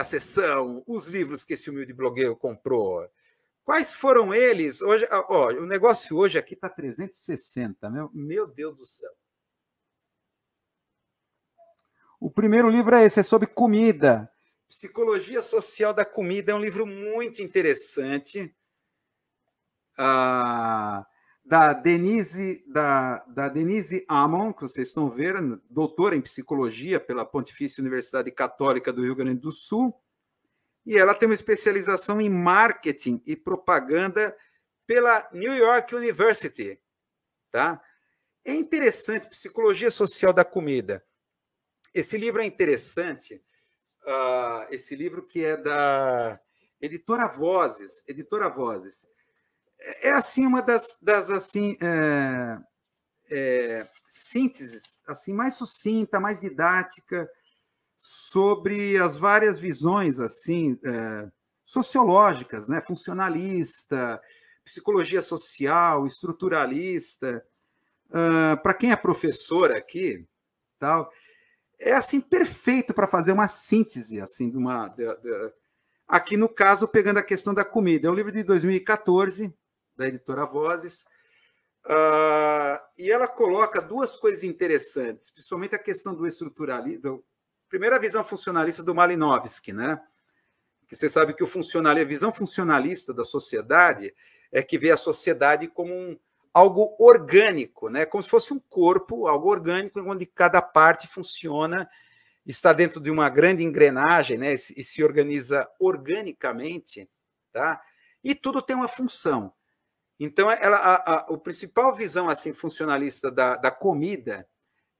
a sessão, os livros que esse humilde blogueiro comprou. Quais foram eles? Hoje, ó, o negócio hoje aqui está 360, meu, meu Deus do céu. O primeiro livro é esse, é sobre comida. Psicologia Social da Comida é um livro muito interessante. Ah, da Denise, da, da Denise Amon, que vocês estão vendo, doutora em psicologia pela Pontifícia Universidade Católica do Rio Grande do Sul, e ela tem uma especialização em marketing e propaganda pela New York University, tá? É interessante psicologia social da comida. Esse livro é interessante. Uh, esse livro que é da editora Vozes, editora Vozes. É, é assim uma das, das assim é, é, sínteses assim mais sucinta, mais didática sobre as várias visões assim é, sociológicas, né? Funcionalista, psicologia social, estruturalista. Ah, para quem é professor aqui, tal, é assim perfeito para fazer uma síntese assim de uma de, de, aqui no caso pegando a questão da comida. É um livro de 2014 da editora Vozes. Uh, e ela coloca duas coisas interessantes, principalmente a questão do estruturalismo. Primeiro, a visão funcionalista do Malinowski, né? que você sabe que o funcional, a visão funcionalista da sociedade é que vê a sociedade como um, algo orgânico, né? como se fosse um corpo, algo orgânico, onde cada parte funciona, está dentro de uma grande engrenagem né? e, se organiza organicamente, tá? e tudo tem uma função. Então, ela, a, a o principal visão assim funcionalista da, da comida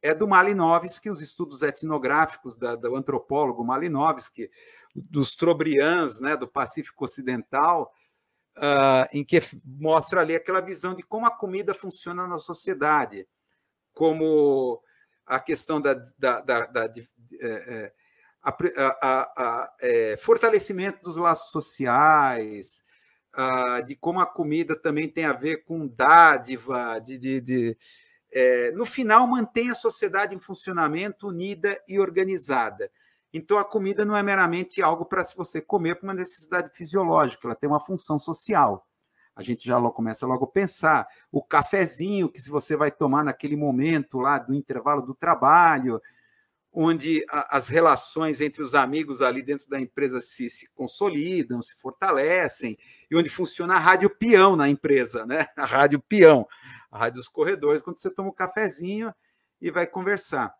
é do Malinowski, os estudos etnográficos da, do antropólogo Malinowski, dos Trobrians, né, do Pacífico Ocidental, uh, em que mostra ali aquela visão de como a comida funciona na sociedade, como a questão da, da, da, da de, é, é a, a, a, é, fortalecimento dos laços sociais, de como a comida também tem a ver com dádiva, de, de, de é, no final mantém a sociedade em funcionamento unida e organizada. Então a comida não é meramente algo para se você comer por uma necessidade fisiológica, ela tem uma função social. A gente já começa logo a pensar o cafezinho que se você vai tomar naquele momento lá do intervalo do trabalho, onde a, as relações entre os amigos ali dentro da empresa se, se consolidam, se fortalecem, e onde funciona a rádio peão na empresa, né? A rádio peão, a rádio dos corredores, quando você toma um cafezinho e vai conversar.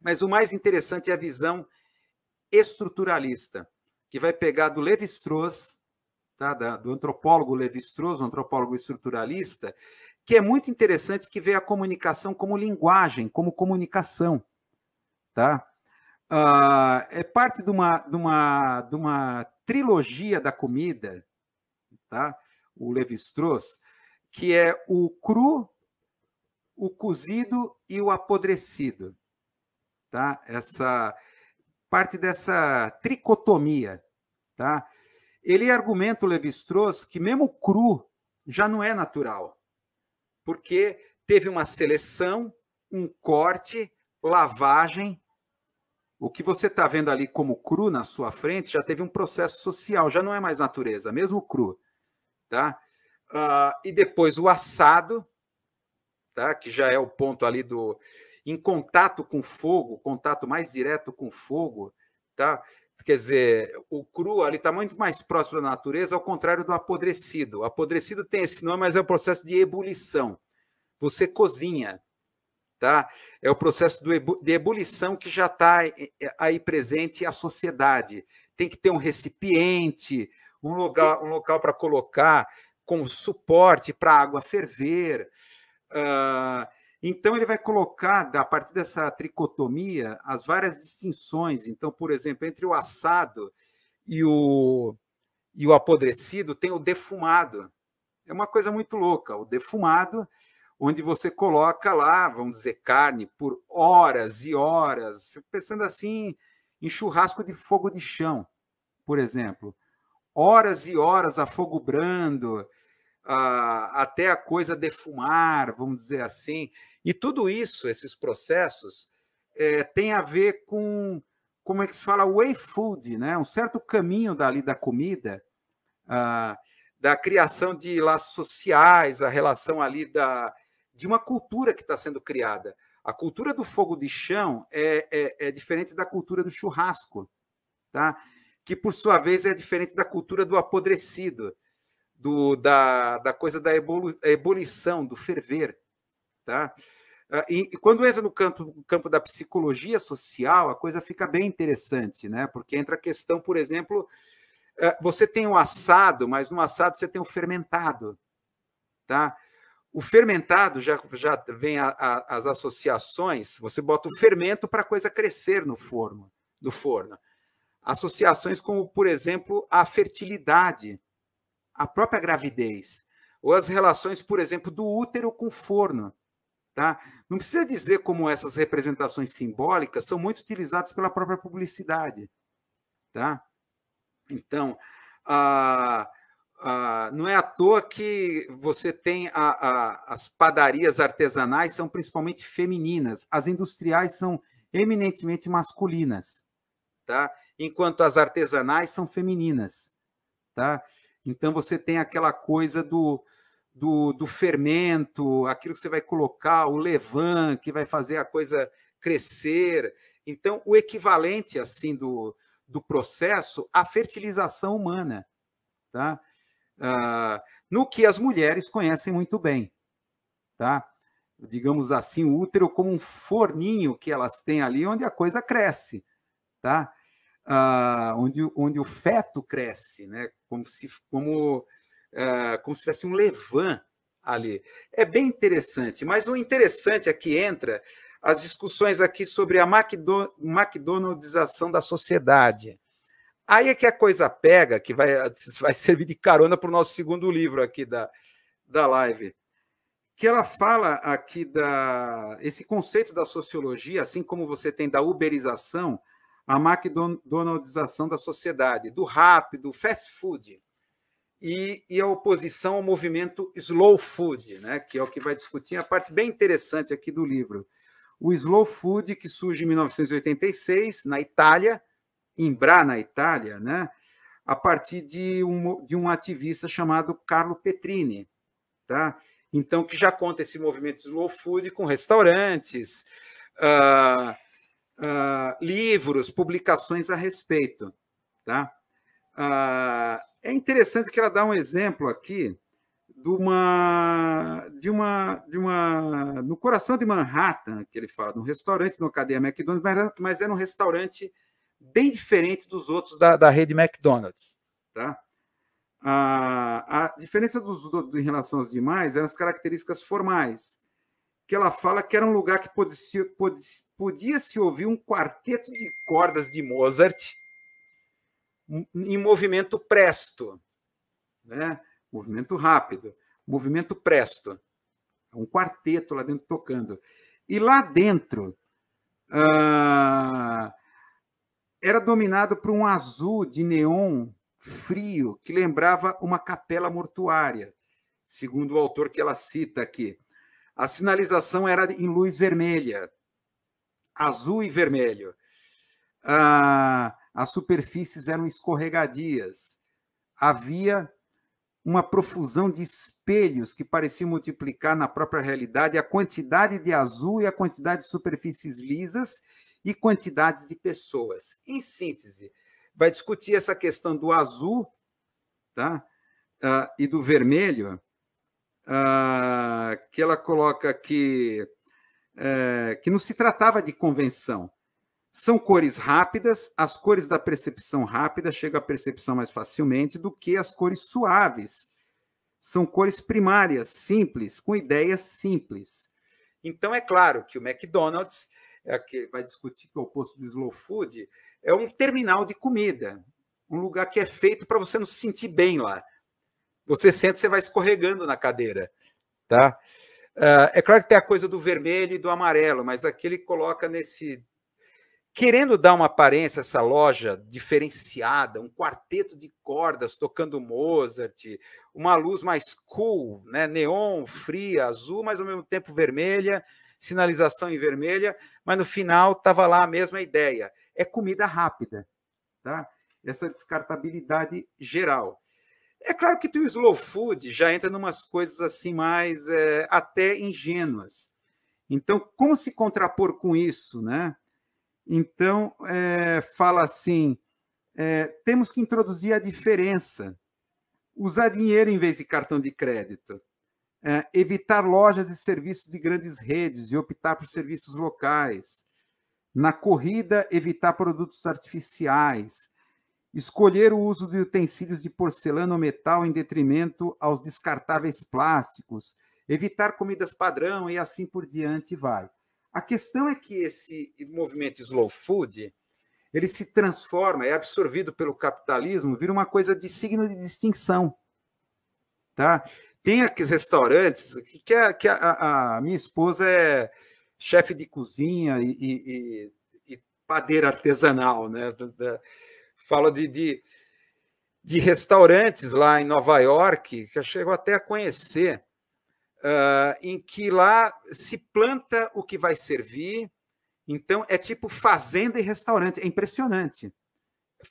Mas o mais interessante é a visão estruturalista, que vai pegar do Levi-Strauss, tá? Da, do antropólogo Levi-Strauss, um antropólogo estruturalista, que é muito interessante que vê a comunicação como linguagem, como comunicação tá? Uh, é parte de uma, de, uma, de uma trilogia da comida, tá? O Levi-Strauss, que é o cru, o cozido e o apodrecido, tá? Essa parte dessa tricotomia, tá? Ele argumenta o Levi-Strauss que mesmo cru já não é natural, porque teve uma seleção, um corte, lavagem o que você está vendo ali como cru na sua frente já teve um processo social, já não é mais natureza, mesmo cru. Tá? Uh, e depois o assado, tá? que já é o ponto ali do. em contato com fogo, contato mais direto com fogo. Tá? Quer dizer, o cru ali está muito mais próximo da natureza, ao contrário do apodrecido. O apodrecido tem esse nome, mas é o um processo de ebulição. Você cozinha, tá? É o processo de ebulição que já está eh, eh, aí presente a sociedade. Tem que ter um recipiente, um lugar, um local para colocar com suporte para a água ferver. Uh, então ele vai colocar, a partir dessa tricotomia, as várias distinções. Então, por exemplo, entre o assado e o, e o apodrecido tem o defumado. É uma coisa muito louca. O defumado onde você coloca lá, vamos dizer, carne por horas e horas, pensando assim em churrasco de fogo de chão, por exemplo. Horas e horas a fogo brando, ah, até a coisa defumar, vamos dizer assim. E tudo isso, esses processos, é, tem a ver com, como é que se fala, way food, né? um certo caminho dali da comida, ah, da criação de laços sociais, a relação ali da, de uma cultura que está sendo criada. A cultura do fogo de chão é, é, é, diferente da cultura do churrasco, tá? que, por sua vez, é diferente da cultura do apodrecido, do, da, da coisa da ebulição, do ferver. Tá? Ah, e, e, quando entra no campo, no campo da psicologia social, a coisa fica bem interessante, né? porque entra a questão, por exemplo, ah, você tem o assado, mas no assado você tem o fermentado. Tá? O fermentado já, já vem a, a, as associações, você bota o fermento para a coisa crescer no forno, no forno. Associações como, por exemplo, a fertilidade, a própria gravidez, ou as relações, por exemplo, do útero com o forno. Tá? Não precisa dizer como essas representações simbólicas são muito utilizadas pela própria publicidade. Tá? Então, a ah, ah, não é à toa que você tem a, a, as padarias artesanais são principalmente femininas, as industriais são eminentemente masculinas, tá? Enquanto as artesanais são femininas, tá? Então você tem aquela coisa do, do, do fermento, aquilo que você vai colocar, o levan que vai fazer a coisa crescer. Então o equivalente assim do, do processo, a fertilização humana, tá? uh, no que as mulheres conhecem muito bem, tá? Digamos assim, o útero como um forninho que elas têm ali, onde a coisa cresce, tá? Uh, onde, onde o feto cresce, né? Como se, como, uh, como se tivesse um levant ali. É bem interessante, mas o interessante aqui é entra as discussões aqui sobre a McDonaldização da sociedade. Aí é que a coisa pega, que vai, vai servir de carona para o nosso segundo livro aqui da, da live, que ela fala aqui da esse conceito da sociologia, assim como você tem da uberização, a McDonaldização da sociedade, do rápido, fast food, e, e a oposição ao movimento slow food, né, que é o que vai discutir a parte bem interessante aqui do livro. O slow food, que surge em 1986, na Itália, Bra, na Itália, né? a partir de um, de um ativista chamado Carlo Petrini, tá? Então, que já conta esse movimento slow food com restaurantes, uh, uh, livros, publicações a respeito, tá? Uh, é interessante que ela dá um exemplo aqui de uma, de uma, de uma, no coração de Manhattan, que ele fala, de um restaurante, de uma cadeia McDonald's, mas, mas era um restaurante bem diferente dos outros da, da rede McDonald's. Tá? A, a diferença dos, do, em relação aos demais eram as características formais, que ela fala que era um lugar que podia, podia, podia se ouvir um quarteto de cordas de Mozart em movimento presto, né? movimento rápido, movimento presto. Um quarteto lá dentro tocando. E lá dentro, uh, era dominado por um azul de neon frio que lembrava uma capela mortuária, segundo o autor que ela cita aqui. A sinalização era em luz vermelha, azul e vermelho. Ah, as superfícies eram escorregadias. Havia uma profusão de espelhos que pareciam multiplicar na própria realidade a quantidade de azul e a quantidade de superfícies lisas e quantidades de pessoas. Em síntese, vai discutir essa questão do azul tá? Uh, e do vermelho, uh, que ela coloca que, uh, que não se tratava de convenção. São cores rápidas, as cores da percepção rápida chegam à percepção mais facilmente do que as cores suaves. São cores primárias, simples, com ideias simples. Então, é claro que o McDonald's é que vai discutir que é o posto do slow food, é um terminal de comida, um lugar que é feito para você não se sentir bem lá. Você sente, você vai escorregando na cadeira, tá? Ah, é claro que tem a coisa do vermelho e do amarelo, mas aqui ele coloca nesse querendo dar uma aparência essa loja diferenciada, um quarteto de cordas tocando Mozart, uma luz mais cool, né? neon, fria, azul, mas ao mesmo tempo vermelha, sinalização em vermelha mas no final estava lá a mesma ideia. É comida rápida, tá? Essa descartabilidade geral. É claro que o slow food já entra numas coisas assim mais é, até ingênuas. Então, como se contrapor com isso, né? Então, é, fala assim, é, temos que introduzir a diferença. Usar dinheiro em vez de cartão de crédito. É, evitar lojas e serviços de grandes redes e optar por serviços locais. Na corrida, evitar produtos artificiais. Escolher o uso de utensílios de porcelana ou metal em detrimento aos descartáveis plásticos. Evitar comidas padrão e assim por diante vai. A questão é que esse movimento slow food, ele se transforma, é absorvido pelo capitalismo, vira uma coisa de signo de distinção. Tá? Tem aqueles restaurantes que, a, que a, a minha esposa é chefe de cozinha e, e, e, padeira artesanal, né? Fala de, de, de, restaurantes lá em Nova York, que eu chego até a conhecer, uh, em que lá se planta o que vai servir, então é tipo fazenda e restaurante, é impressionante.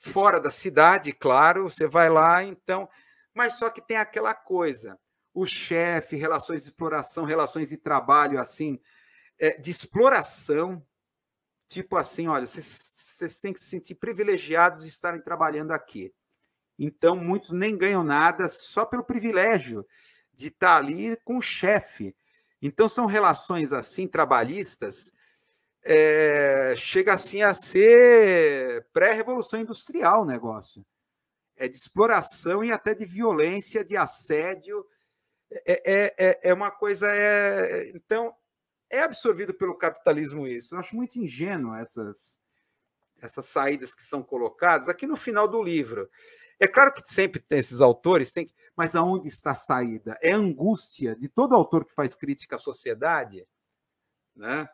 Fora da cidade, claro, você vai lá, então, mas só que tem aquela coisa o chefe, relações de exploração, relações de trabalho, assim, é, de exploração, tipo assim, olha, vocês têm que se sentir privilegiados de estarem trabalhando aqui. Então, muitos nem ganham nada só pelo privilégio de estar ali com o chefe. Então, são relações assim, trabalhistas, é, chega assim a ser pré-revolução industrial o negócio. É de exploração e até de violência, de assédio, é, é, é, é uma coisa. É, então, é absorvido pelo capitalismo isso. Eu acho muito ingênuo essas, essas saídas que são colocadas aqui no final do livro. É claro que sempre tem esses autores, tem que... mas aonde está a saída? É a angústia de todo autor que faz crítica à sociedade, né?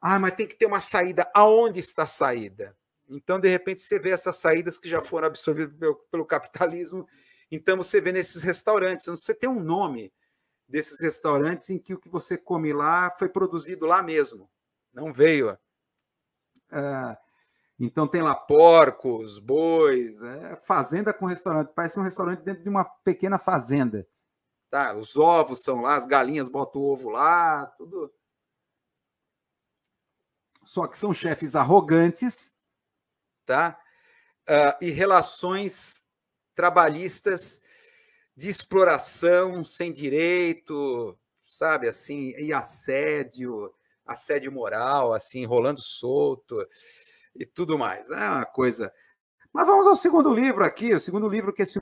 Ah, mas tem que ter uma saída. Aonde está a saída? Então, de repente, você vê essas saídas que já foram absorvidas pelo, pelo capitalismo então você vê nesses restaurantes, você tem um nome desses restaurantes em que o que você come lá foi produzido lá mesmo, não veio. Ah, então tem lá porcos, bois, é, fazenda com restaurante, parece um restaurante dentro de uma pequena fazenda. Tá, os ovos são lá, as galinhas botam o ovo lá, tudo. Só que são chefes arrogantes, tá? Ah, e relações trabalhistas de exploração sem direito, sabe, assim, e assédio, assédio moral, assim, rolando solto e tudo mais. É uma coisa. Mas vamos ao segundo livro aqui, o segundo livro que esse